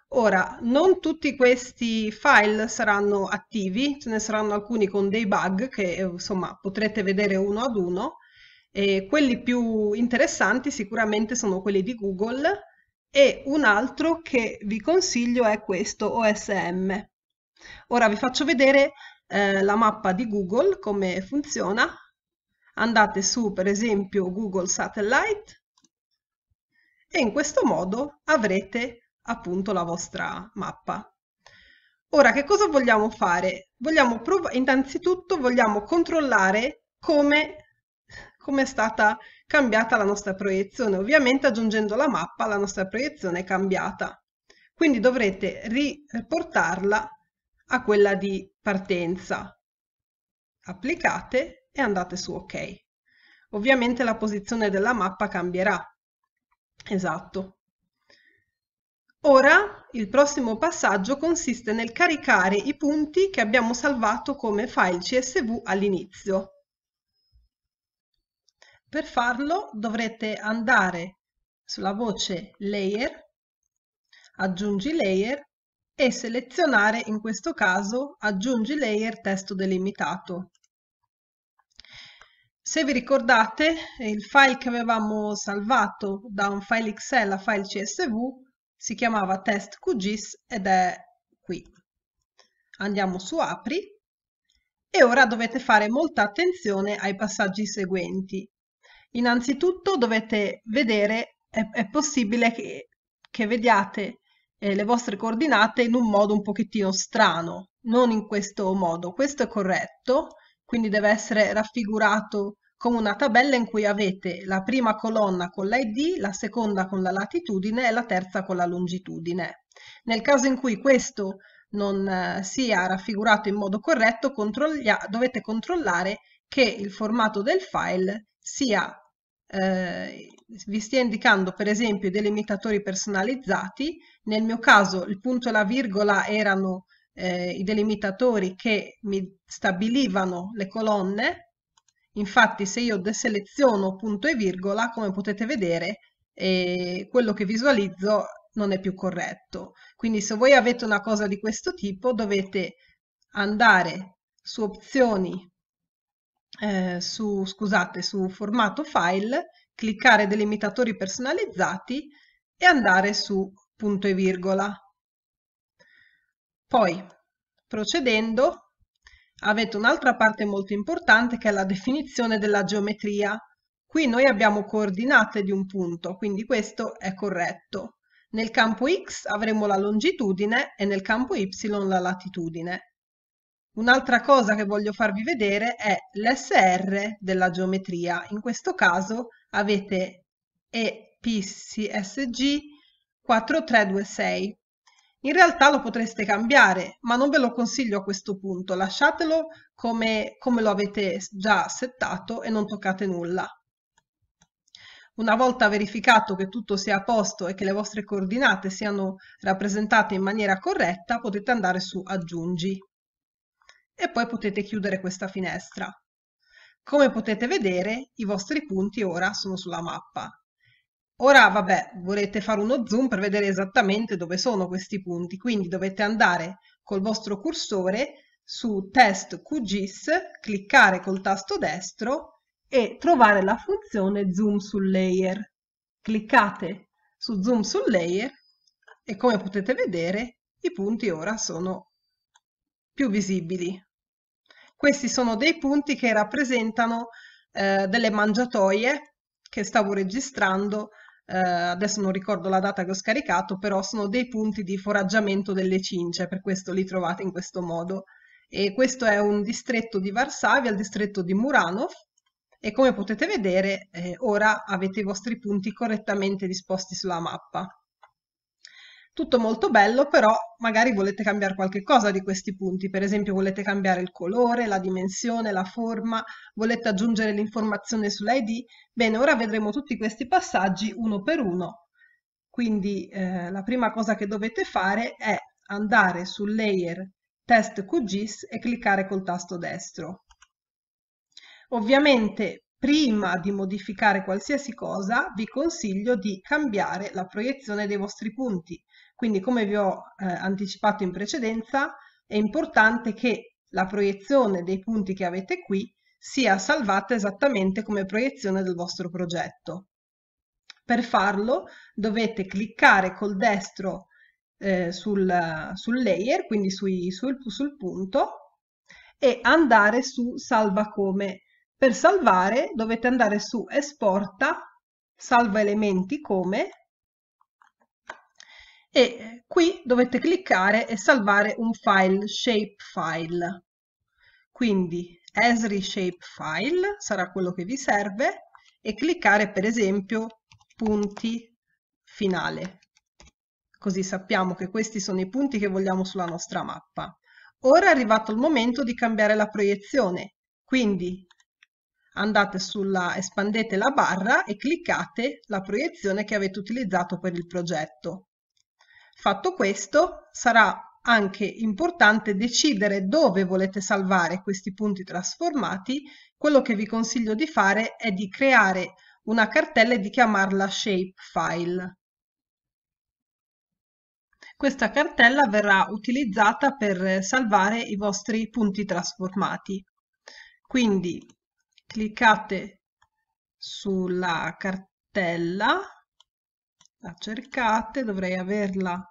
Ora, non tutti questi file saranno attivi, ce ne saranno alcuni con dei bug che eh, insomma potrete vedere uno ad uno e quelli più interessanti sicuramente sono quelli di Google e un altro che vi consiglio è questo OSM. Ora vi faccio vedere eh, la mappa di Google, come funziona. Andate su per esempio Google Satellite e in questo modo avrete appunto la vostra mappa. Ora che cosa vogliamo fare? Vogliamo innanzitutto vogliamo controllare come come è stata cambiata la nostra proiezione, ovviamente aggiungendo la mappa la nostra proiezione è cambiata. Quindi dovrete riportarla a quella di partenza. Applicate e andate su ok. Ovviamente la posizione della mappa cambierà. Esatto. Ora il prossimo passaggio consiste nel caricare i punti che abbiamo salvato come file CSV all'inizio. Per farlo dovrete andare sulla voce Layer, aggiungi layer e selezionare in questo caso aggiungi layer testo delimitato. Se vi ricordate il file che avevamo salvato da un file Excel a file CSV si chiamava test QGIS ed è qui. Andiamo su apri e ora dovete fare molta attenzione ai passaggi seguenti Innanzitutto dovete vedere, è, è possibile che, che vediate eh, le vostre coordinate in un modo un pochettino strano, non in questo modo. Questo è corretto, quindi deve essere raffigurato come una tabella in cui avete la prima colonna con l'ID, la seconda con la latitudine e la terza con la longitudine. Nel caso in cui questo non eh, sia raffigurato in modo corretto, controllia dovete controllare che il formato del file sia, eh, vi stia indicando per esempio dei delimitatori personalizzati, nel mio caso il punto e la virgola erano eh, i delimitatori che mi stabilivano le colonne, infatti se io deseleziono punto e virgola, come potete vedere, eh, quello che visualizzo non è più corretto. Quindi se voi avete una cosa di questo tipo dovete andare su opzioni eh, su, scusate, su formato file, cliccare delimitatori personalizzati e andare su punto e virgola. Poi, procedendo, avete un'altra parte molto importante che è la definizione della geometria. Qui noi abbiamo coordinate di un punto, quindi questo è corretto. Nel campo X avremo la longitudine e nel campo Y la latitudine. Un'altra cosa che voglio farvi vedere è l'SR della geometria. In questo caso avete EPCSG 4326. In realtà lo potreste cambiare, ma non ve lo consiglio a questo punto. Lasciatelo come, come lo avete già settato e non toccate nulla. Una volta verificato che tutto sia a posto e che le vostre coordinate siano rappresentate in maniera corretta, potete andare su Aggiungi e poi potete chiudere questa finestra. Come potete vedere, i vostri punti ora sono sulla mappa. Ora, vabbè, volete fare uno zoom per vedere esattamente dove sono questi punti, quindi dovete andare col vostro cursore su test QGIS, cliccare col tasto destro e trovare la funzione zoom sul layer. Cliccate su zoom sul layer e come potete vedere i punti ora sono più visibili. Questi sono dei punti che rappresentano eh, delle mangiatoie che stavo registrando, eh, adesso non ricordo la data che ho scaricato, però sono dei punti di foraggiamento delle cince, per questo li trovate in questo modo. E questo è un distretto di Varsavia, il distretto di Muranov, e come potete vedere eh, ora avete i vostri punti correttamente disposti sulla mappa. Tutto molto bello, però magari volete cambiare qualche cosa di questi punti, per esempio volete cambiare il colore, la dimensione, la forma, volete aggiungere l'informazione sull'ID. Bene, ora vedremo tutti questi passaggi uno per uno. Quindi eh, la prima cosa che dovete fare è andare sul layer test QGIS e cliccare col tasto destro. Ovviamente prima di modificare qualsiasi cosa vi consiglio di cambiare la proiezione dei vostri punti quindi come vi ho eh, anticipato in precedenza è importante che la proiezione dei punti che avete qui sia salvata esattamente come proiezione del vostro progetto. Per farlo dovete cliccare col destro eh, sul, sul, layer, quindi sui, sul, sul punto, e andare su salva come. Per salvare dovete andare su esporta, salva elementi come, e eh, qui dovete cliccare e salvare un file shapefile. Quindi Esri shapefile sarà quello che vi serve e cliccare per esempio punti finale. Così sappiamo che questi sono i punti che vogliamo sulla nostra mappa. Ora è arrivato il momento di cambiare la proiezione, quindi andate sulla, espandete la barra e cliccate la proiezione che avete utilizzato per il progetto. Fatto questo, sarà anche importante decidere dove volete salvare questi punti trasformati. Quello che vi consiglio di fare è di creare una cartella e di chiamarla shapefile. Questa cartella verrà utilizzata per salvare i vostri punti trasformati. Quindi cliccate sulla cartella la cercate, dovrei averla,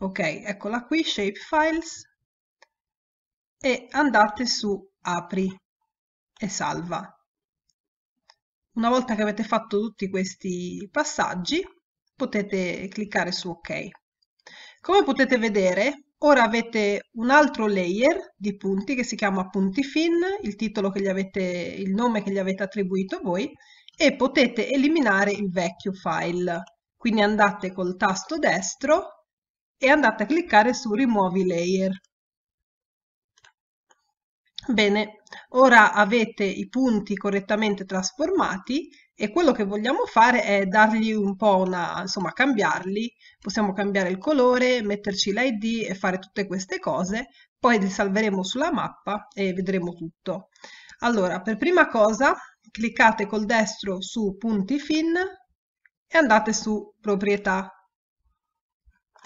ok, eccola qui, shapefiles, e andate su apri e salva. Una volta che avete fatto tutti questi passaggi, potete cliccare su ok. Come potete vedere, ora avete un altro layer di punti che si chiama punti fin, il titolo che gli avete, il nome che gli avete attribuito voi, e potete eliminare il vecchio file quindi andate col tasto destro e andate a cliccare su rimuovi layer. Bene, ora avete i punti correttamente trasformati e quello che vogliamo fare è dargli un po' una, insomma, cambiarli. Possiamo cambiare il colore, metterci l'ID e fare tutte queste cose. Poi li salveremo sulla mappa e vedremo tutto. Allora, per prima cosa cliccate col destro su punti fin e andate su proprietà.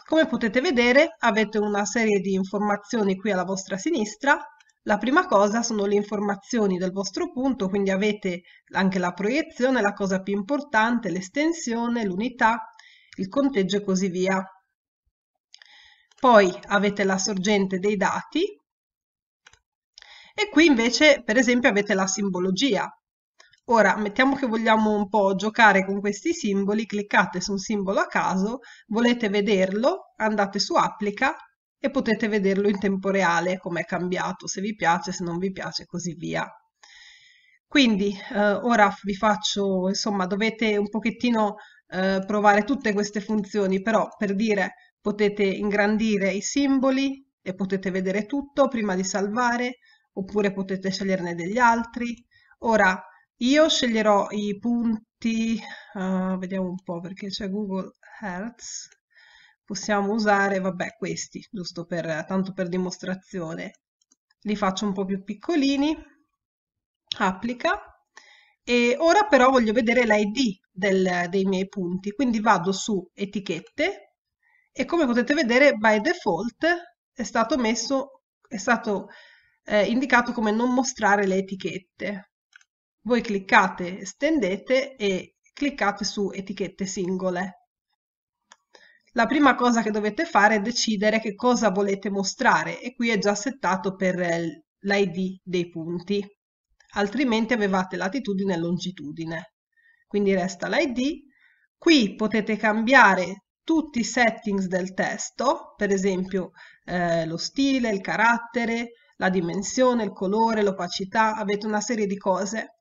Come potete vedere avete una serie di informazioni qui alla vostra sinistra. La prima cosa sono le informazioni del vostro punto, quindi avete anche la proiezione, la cosa più importante, l'estensione, l'unità, il conteggio e così via. Poi avete la sorgente dei dati e qui invece per esempio avete la simbologia, Ora, mettiamo che vogliamo un po' giocare con questi simboli, cliccate su un simbolo a caso, volete vederlo, andate su applica e potete vederlo in tempo reale, come è cambiato, se vi piace, se non vi piace, così via. Quindi, eh, ora vi faccio, insomma, dovete un pochettino eh, provare tutte queste funzioni, però per dire potete ingrandire i simboli e potete vedere tutto prima di salvare, oppure potete sceglierne degli altri. Ora, io sceglierò i punti, uh, vediamo un po' perché c'è Google Hertz, possiamo usare, vabbè, questi, giusto per, tanto per dimostrazione. Li faccio un po' più piccolini, applica, e ora però voglio vedere l'ID dei miei punti, quindi vado su etichette e come potete vedere by default è stato messo, è stato eh, indicato come non mostrare le etichette. Voi cliccate, stendete e cliccate su etichette singole. La prima cosa che dovete fare è decidere che cosa volete mostrare e qui è già settato per eh, l'ID dei punti, altrimenti avevate latitudine e longitudine. Quindi resta l'ID. Qui potete cambiare tutti i settings del testo, per esempio eh, lo stile, il carattere, la dimensione, il colore, l'opacità, avete una serie di cose.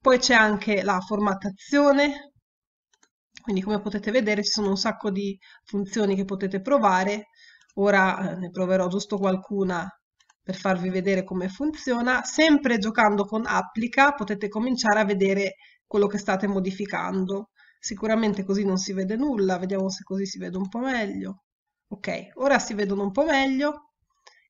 Poi c'è anche la formattazione, quindi come potete vedere ci sono un sacco di funzioni che potete provare, ora eh, ne proverò giusto qualcuna per farvi vedere come funziona. Sempre giocando con applica potete cominciare a vedere quello che state modificando. Sicuramente così non si vede nulla, vediamo se così si vede un po' meglio. Ok, ora si vedono un po' meglio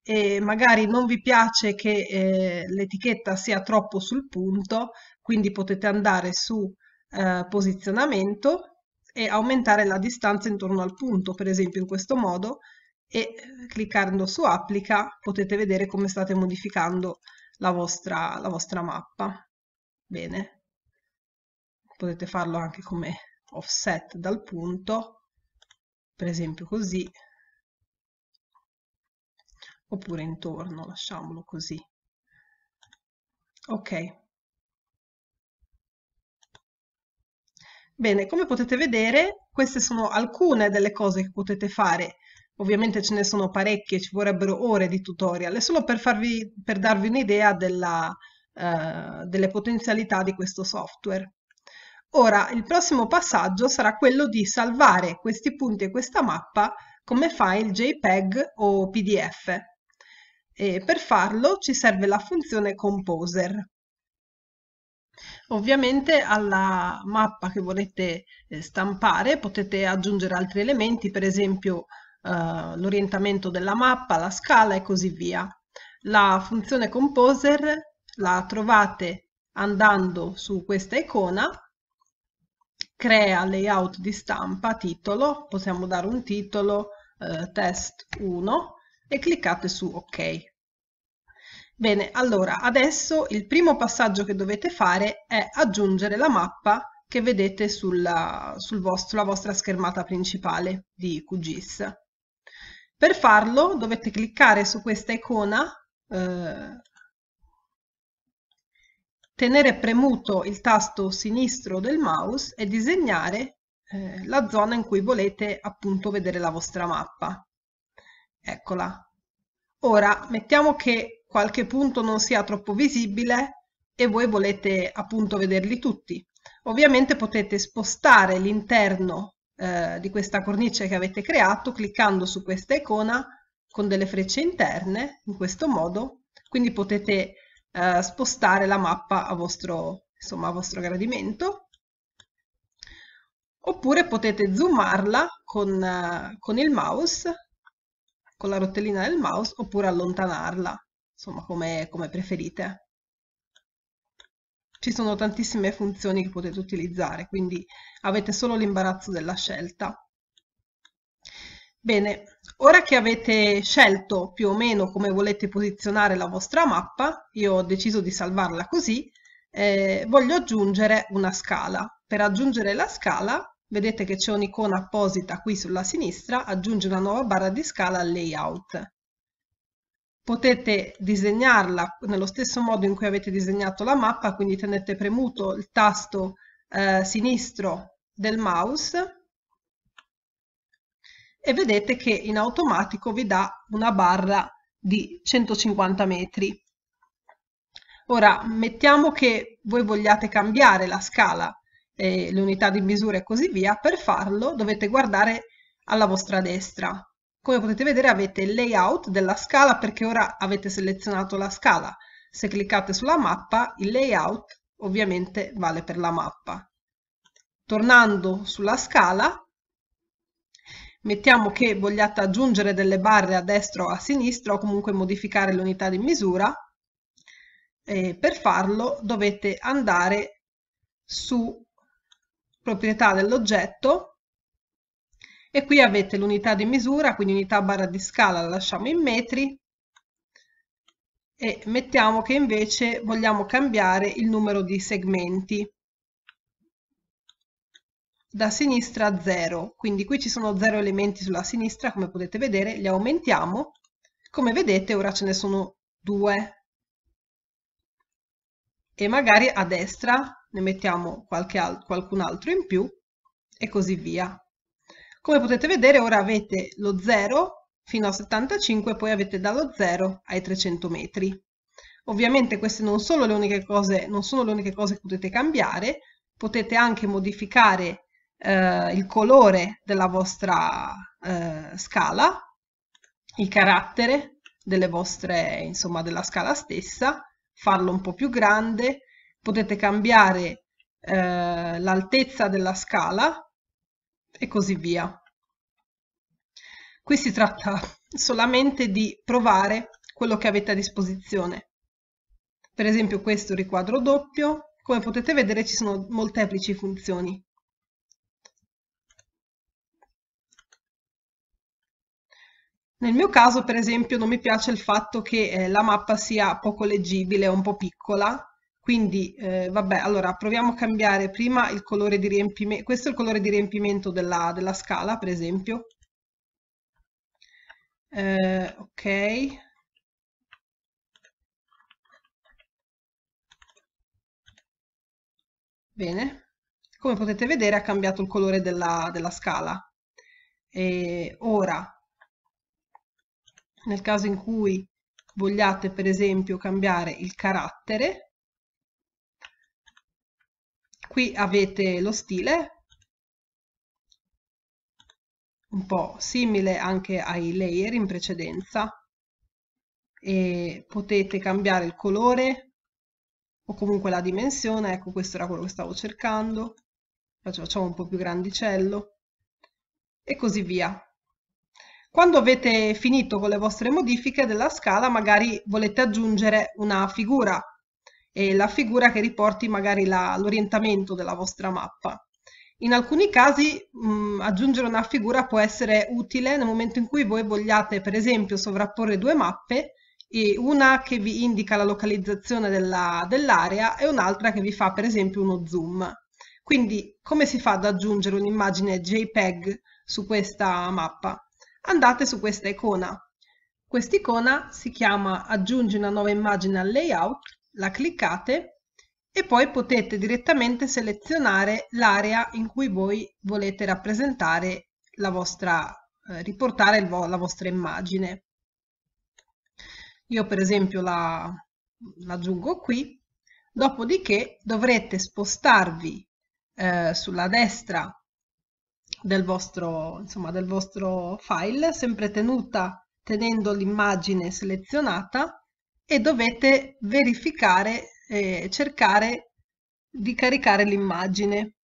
e magari non vi piace che eh, l'etichetta sia troppo sul punto, quindi potete andare su eh, posizionamento e aumentare la distanza intorno al punto, per esempio in questo modo, e eh, cliccando su applica potete vedere come state modificando la vostra, la vostra mappa. Bene, potete farlo anche come offset dal punto, per esempio così, oppure intorno, lasciamolo così. Ok, Bene, come potete vedere, queste sono alcune delle cose che potete fare. Ovviamente ce ne sono parecchie, ci vorrebbero ore di tutorial, è solo per, farvi, per darvi un'idea eh, delle potenzialità di questo software. Ora, il prossimo passaggio sarà quello di salvare questi punti e questa mappa come file JPEG o PDF. E per farlo ci serve la funzione Composer. Ovviamente alla mappa che volete eh, stampare potete aggiungere altri elementi, per esempio eh, l'orientamento della mappa, la scala e così via. La funzione Composer la trovate andando su questa icona, crea layout di stampa, titolo, possiamo dare un titolo, eh, test 1 e cliccate su ok. Bene, allora adesso il primo passaggio che dovete fare è aggiungere la mappa che vedete sulla, sul vostro, vostra schermata principale di QGIS. Per farlo dovete cliccare su questa icona, eh, tenere premuto il tasto sinistro del mouse e disegnare eh, la zona in cui volete appunto vedere la vostra mappa. Eccola. Ora mettiamo che qualche punto non sia troppo visibile e voi volete appunto vederli tutti. Ovviamente potete spostare l'interno eh, di questa cornice che avete creato cliccando su questa icona con delle frecce interne, in questo modo, quindi potete eh, spostare la mappa a vostro, insomma, a vostro gradimento oppure potete zoomarla con, eh, con, il mouse, con la rotellina del mouse, oppure allontanarla insomma come, come preferite. Ci sono tantissime funzioni che potete utilizzare, quindi avete solo l'imbarazzo della scelta. Bene, ora che avete scelto più o meno come volete posizionare la vostra mappa, io ho deciso di salvarla così, eh, voglio aggiungere una scala. Per aggiungere la scala, vedete che c'è un'icona apposita qui sulla sinistra, aggiunge una nuova barra di scala al layout potete disegnarla nello stesso modo in cui avete disegnato la mappa, quindi tenete premuto il tasto eh, sinistro del mouse e vedete che in automatico vi dà una barra di 150 metri. Ora, mettiamo che voi vogliate cambiare la scala, eh, le unità di misura e così via, per farlo dovete guardare alla vostra destra, come potete vedere avete il layout della scala perché ora avete selezionato la scala. Se cliccate sulla mappa, il layout ovviamente vale per la mappa. Tornando sulla scala, mettiamo che vogliate aggiungere delle barre a destra o a sinistra o comunque modificare l'unità di misura. E per farlo dovete andare su proprietà dell'oggetto, e qui avete l'unità di misura, quindi unità barra di scala la lasciamo in metri e mettiamo che invece vogliamo cambiare il numero di segmenti da sinistra a 0 quindi qui ci sono 0 elementi sulla sinistra come potete vedere li aumentiamo come vedete ora ce ne sono 2 e magari a destra ne mettiamo qualche al qualcun altro in più e così via come potete vedere ora avete lo 0 fino a 75 e poi avete dallo 0 ai 300 metri. Ovviamente queste non sono le uniche cose, le uniche cose che potete cambiare, potete anche modificare eh, il colore della vostra eh, scala, il carattere delle vostre, insomma, della scala stessa, farlo un po' più grande, potete cambiare eh, l'altezza della scala e così via. Qui si tratta solamente di provare quello che avete a disposizione. Per esempio questo riquadro doppio, come potete vedere ci sono molteplici funzioni. Nel mio caso, per esempio, non mi piace il fatto che eh, la mappa sia poco leggibile, un po' piccola, quindi eh, vabbè, allora proviamo a cambiare prima il colore di riempimento, questo è il colore di riempimento della, della scala, per esempio, eh, ok bene come potete vedere ha cambiato il colore della, della scala e ora nel caso in cui vogliate per esempio cambiare il carattere qui avete lo stile un po' simile anche ai layer in precedenza e potete cambiare il colore o comunque la dimensione, ecco questo era quello che stavo cercando, facciamo un po' più grandicello e così via. Quando avete finito con le vostre modifiche della scala magari volete aggiungere una figura e la figura che riporti magari l'orientamento della vostra mappa. In alcuni casi mh, aggiungere una figura può essere utile nel momento in cui voi vogliate per esempio sovrapporre due mappe, una che vi indica la localizzazione dell'area dell e un'altra che vi fa per esempio uno zoom. Quindi come si fa ad aggiungere un'immagine JPEG su questa mappa? Andate su questa icona. Quest'icona si chiama aggiungi una nuova immagine al layout, la cliccate e poi potete direttamente selezionare l'area in cui voi volete rappresentare la vostra, eh, riportare vo la vostra immagine. Io per esempio la, la aggiungo qui, dopodiché dovrete spostarvi eh, sulla destra del vostro, insomma, del vostro file, sempre tenuta tenendo l'immagine selezionata e dovete verificare eh, cercare di caricare l'immagine.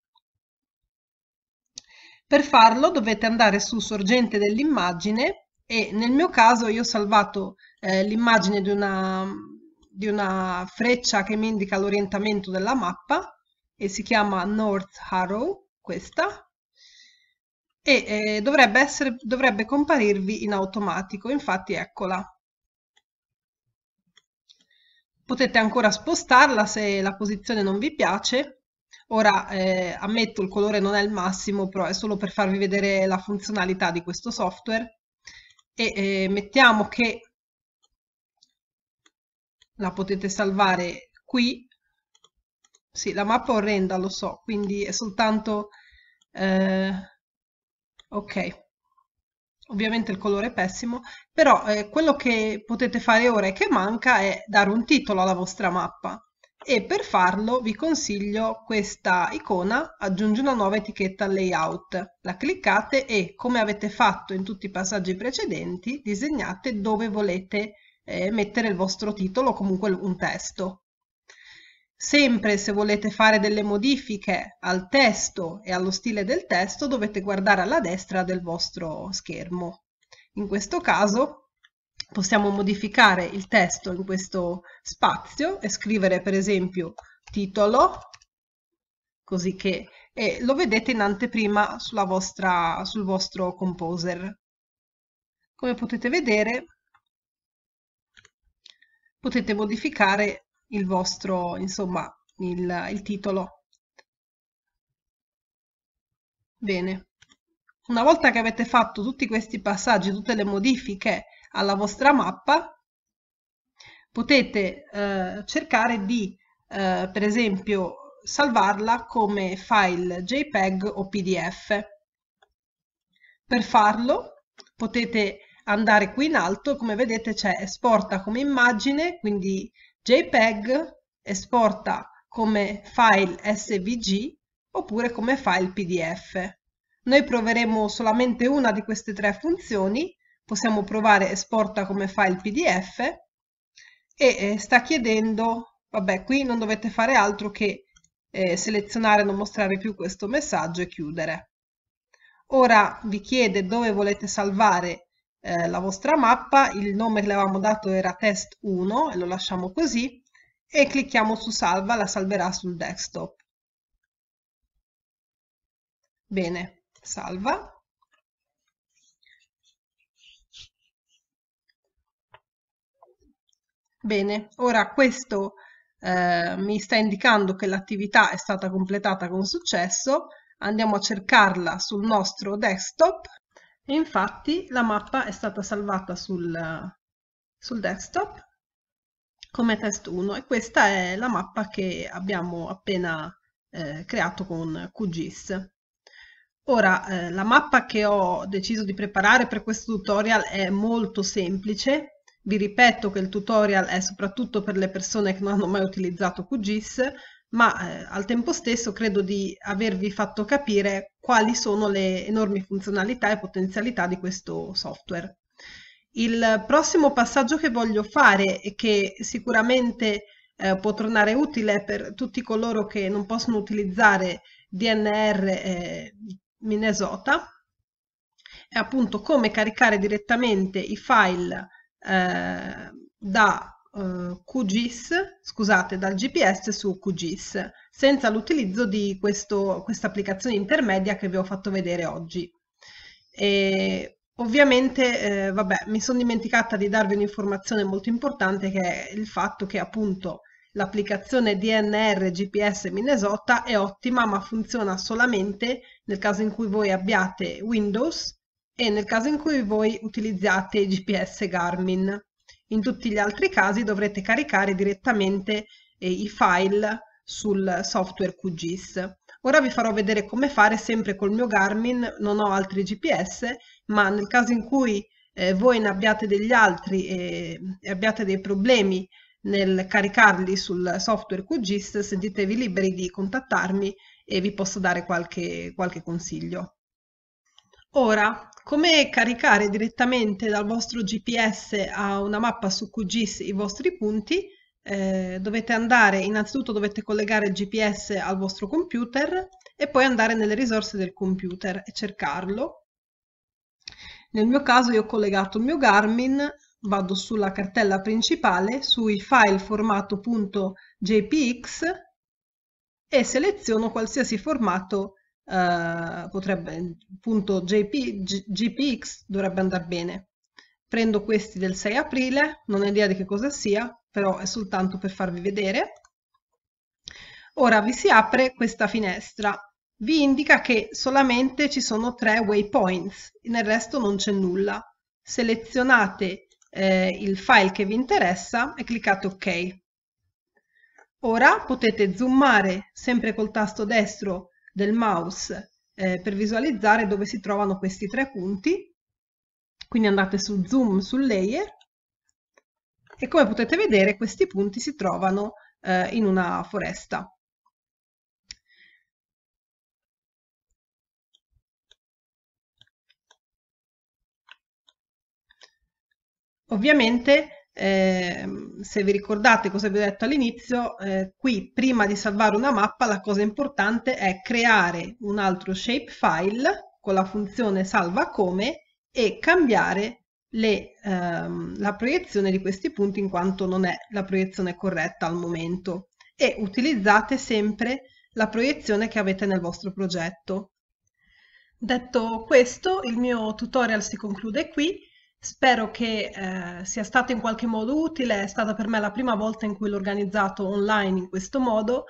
Per farlo dovete andare su sorgente dell'immagine e nel mio caso io ho salvato eh, l'immagine di una, di una freccia che mi indica l'orientamento della mappa e si chiama North Arrow, questa, e eh, dovrebbe, essere, dovrebbe comparirvi in automatico, infatti eccola. Potete ancora spostarla se la posizione non vi piace. Ora eh, ammetto il colore non è il massimo, però è solo per farvi vedere la funzionalità di questo software. E eh, mettiamo che la potete salvare qui. Sì, la mappa è orrenda, lo so, quindi è soltanto... Eh, ok, Ovviamente il colore è pessimo, però eh, quello che potete fare ora e che manca è dare un titolo alla vostra mappa e per farlo vi consiglio questa icona aggiungi una nuova etichetta layout la cliccate e come avete fatto in tutti i passaggi precedenti disegnate dove volete eh, mettere il vostro titolo o comunque un testo Sempre se volete fare delle modifiche al testo e allo stile del testo dovete guardare alla destra del vostro schermo. In questo caso possiamo modificare il testo in questo spazio e scrivere per esempio titolo, così che eh, lo vedete in anteprima vostra, sul vostro composer. Come potete vedere potete modificare il vostro, insomma, il, il titolo. Bene. Una volta che avete fatto tutti questi passaggi, tutte le modifiche alla vostra mappa, potete eh, cercare di, eh, per esempio, salvarla come file JPEG o PDF. Per farlo potete andare qui in alto, come vedete c'è esporta come immagine, quindi JPEG esporta come file SVG oppure come file PDF. Noi proveremo solamente una di queste tre funzioni, possiamo provare esporta come file PDF e eh, sta chiedendo, vabbè qui non dovete fare altro che eh, selezionare non mostrare più questo messaggio e chiudere. Ora vi chiede dove volete salvare eh, la vostra mappa, il nome che le avevamo dato era test 1 lo lasciamo così e clicchiamo su salva, la salverà sul desktop. Bene, salva. Bene, ora questo eh, mi sta indicando che l'attività è stata completata con successo, andiamo a cercarla sul nostro desktop e infatti la mappa è stata salvata sul, sul desktop come test 1 e questa è la mappa che abbiamo appena eh, creato con QGIS. Ora, eh, la mappa che ho deciso di preparare per questo tutorial è molto semplice. Vi ripeto che il tutorial è soprattutto per le persone che non hanno mai utilizzato QGIS ma eh, al tempo stesso credo di avervi fatto capire quali sono le enormi funzionalità e potenzialità di questo software. Il prossimo passaggio che voglio fare e che sicuramente eh, può tornare utile per tutti coloro che non possono utilizzare DNR eh, Minnesota è appunto come caricare direttamente i file eh, da eh, QGIS, scusate, dal GPS su QGIS, senza l'utilizzo di questa applicazione intermedia che vi ho fatto vedere oggi. E ovviamente, eh, vabbè, mi sono dimenticata di darvi un'informazione molto importante che è il fatto che appunto l'applicazione DNR GPS Minnesota è ottima ma funziona solamente nel caso in cui voi abbiate Windows e nel caso in cui voi utilizziate GPS Garmin. In tutti gli altri casi dovrete caricare direttamente eh, i file sul software QGIS. Ora vi farò vedere come fare sempre col mio Garmin, non ho altri GPS, ma nel caso in cui eh, voi ne abbiate degli altri e, eh, e abbiate dei problemi nel caricarli sul software QGIS, sentitevi liberi di contattarmi e vi posso dare qualche, qualche consiglio. Ora, come caricare direttamente dal vostro GPS a una mappa su QGIS i vostri punti, eh, dovete andare, innanzitutto dovete collegare il GPS al vostro computer e poi andare nelle risorse del computer e cercarlo. Nel mio caso io ho collegato il mio Garmin, vado sulla cartella principale, sui file formato.jpx e seleziono qualsiasi formato eh, potrebbe, punto .jp, .gpx dovrebbe andare bene. Prendo questi del 6 aprile, non ho idea di che cosa sia, però è soltanto per farvi vedere. Ora vi si apre questa finestra, vi indica che solamente ci sono tre waypoints, nel resto non c'è nulla. Selezionate eh, il file che vi interessa e cliccate ok. Ora potete zoomare sempre col tasto destro del mouse eh, per visualizzare dove si trovano questi tre punti. Quindi andate su zoom sul layer e come potete vedere questi punti si trovano eh, in una foresta. Ovviamente eh, se vi ricordate cosa vi ho detto all'inizio, eh, qui prima di salvare una mappa la cosa importante è creare un altro shapefile con la funzione salva come e cambiare le, ehm, la proiezione di questi punti in quanto non è la proiezione corretta al momento e utilizzate sempre la proiezione che avete nel vostro progetto. Detto questo, il mio tutorial si conclude qui. Spero che eh, sia stato in qualche modo utile, è stata per me la prima volta in cui l'ho organizzato online in questo modo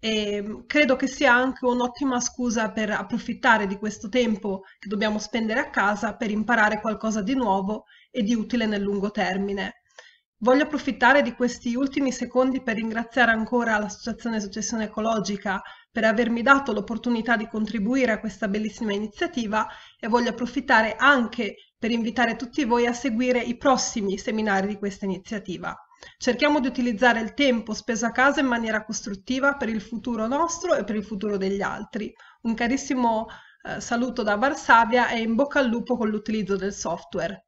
e mm, credo che sia anche un'ottima scusa per approfittare di questo tempo che dobbiamo spendere a casa per imparare qualcosa di nuovo e di utile nel lungo termine. Voglio approfittare di questi ultimi secondi per ringraziare ancora l'Associazione Successione Ecologica per avermi dato l'opportunità di contribuire a questa bellissima iniziativa e voglio approfittare anche per invitare tutti voi a seguire i prossimi seminari di questa iniziativa. Cerchiamo di utilizzare il tempo speso a casa in maniera costruttiva per il futuro nostro e per il futuro degli altri. Un carissimo eh, saluto da Varsavia e in bocca al lupo con l'utilizzo del software.